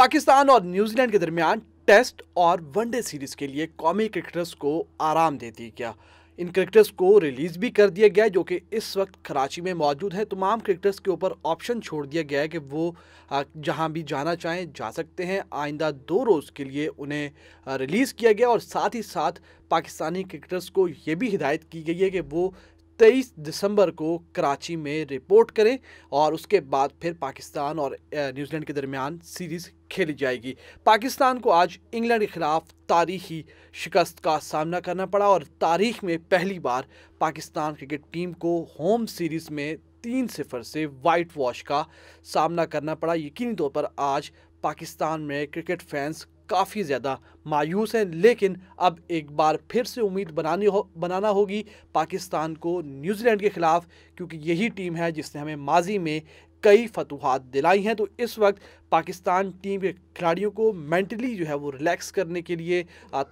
पाकिस्तान और न्यूजीलैंड के दरमियान टेस्ट और वनडे सीरीज के लिए कौमी क्रिकेटर्स को आराम दे दिया गया इन क्रिकेटर्स को रिलीज भी कर दिया गया जो कि इस वक्त कराची में मौजूद है तमाम क्रिकेटर्स के ऊपर ऑप्शन छोड़ दिया गया है कि वो जहां भी जाना चाहें जा सकते हैं आइंदा दो रोज़ के लिए उन्हें रिलीज़ किया गया और साथ ही साथ पाकिस्तानी क्रिकेटर्स को ये भी हिदायत की गई है कि वो तेईस दिसंबर को कराची में रिपोर्ट करें और उसके बाद फिर पाकिस्तान और न्यूजीलैंड के दरमियान सीरीज़ खेली जाएगी पाकिस्तान को आज इंग्लैंड के ख़िलाफ़ तारीखी शिकस्त का सामना करना पड़ा और तारीख में पहली बार पाकिस्तान क्रिकेट टीम को होम सीरीज़ में तीन सिफर से वाइट वॉश का सामना करना पड़ा यकीनी तौर पर आज पाकिस्तान में क्रिकेट फैंस काफ़ी ज़्यादा मायूस हैं लेकिन अब एक बार फिर से उम्मीद बनानी हो बनाना होगी पाकिस्तान को न्यूजीलैंड के ख़िलाफ़ क्योंकि यही टीम है जिसने हमें माजी में कई फतूहत दिलाई हैं तो इस वक्त पाकिस्तान टीम के खिलाड़ियों को मेंटली जो है वो रिलैक्स करने के लिए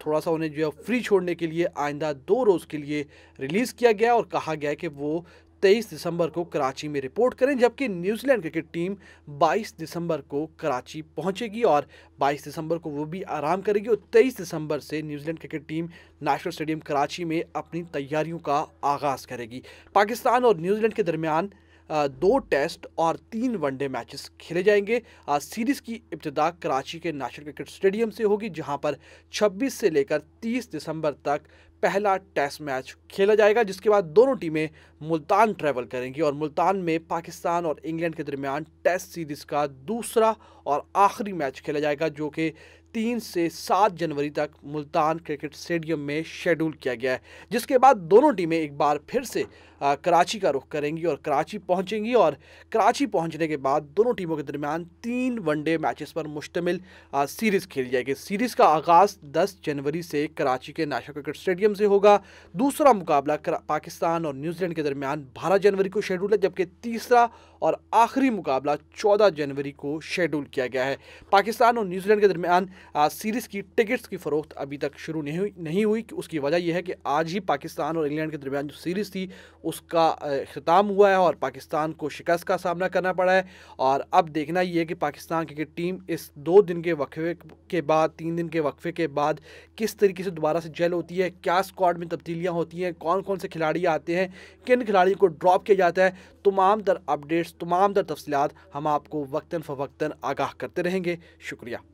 थोड़ा सा उन्हें जो है फ्री छोड़ने के लिए आइंदा दो रोज़ के लिए रिलीज़ किया गया और कहा गया कि वो 23 दिसंबर को कराची में रिपोर्ट करें जबकि न्यूजीलैंड क्रिकेट टीम 22 दिसंबर को कराची पहुंचेगी और 22 दिसंबर को वो भी आराम करेगी और 23 दिसंबर से New Zealand cricket team national stadium Karachi में अपनी तैयारियों का आगाज़ करेगी पाकिस्तान और न्यूजीलैंड के दरमियान दो टेस्ट और तीन वनडे मैचेस खेले जाएंगे आज सीरीज़ की इब्तदा कराची के नेशनल क्रिकेट स्टेडियम से होगी जहां पर 26 से लेकर 30 दिसंबर तक पहला टेस्ट मैच खेला जाएगा जिसके बाद दोनों टीमें मुल्तान ट्रैवल करेंगी और मुल्तान में पाकिस्तान और इंग्लैंड के दरमियान टेस्ट सीरीज़ का दूसरा और आखिरी मैच खेला जाएगा जो कि तीन से सात जनवरी तक मुल्तान क्रिकेट स्टेडियम में शेड्यूल किया गया है जिसके बाद दोनों टीमें एक बार फिर से आ, कराची का रुख करेंगी और कराची पहुंचेंगी और कराची पहुंचने के बाद दोनों टीमों के दरमियान तीन वनडे मैचेस पर मुश्तमिल सीरीज़ खेली जाएगी सीरीज़ का आगाज़ दस जनवरी से कराची के नेशनल क्रिकेट स्टेडियम से होगा दूसरा मुकाबला पाकिस्तान और न्यूजीलैंड के दरमियान बारह जनवरी को शेड्यूल है जबकि तीसरा और आखिरी मुकाबला चौदह जनवरी को शेड्यूल किया गया है पाकिस्तान और न्यूजीलैंड के दरमियान सीरीज़ की टिकट्स की फ़रोख्त अभी तक शुरू नहीं हुई नहीं हुई उसकी वजह यह है कि आज ही पाकिस्तान और इंग्लैंड के दरमियान जो सीरीज़ थी उसका अख्ताम हुआ है और पाकिस्तान को शिकस्त का सामना करना पड़ा है और अब देखना ये है कि पाकिस्तान क्रिकेट टीम इस दो दिन के वक्फे के बाद तीन दिन के वक्फे के बाद किस तरीके से दोबारा से जेल होती है क्या स्क्वाड में तब्दीलियाँ होती हैं कौन कौन से खिलाड़ी आते हैं किन खिलाड़ियों को ड्रॉप किया जाता है तमाम तर अपडेट्स तमाम तर तफसलत हम आपको वक्ता फ़वक्ता आगाह करते रहेंगे शुक्रिया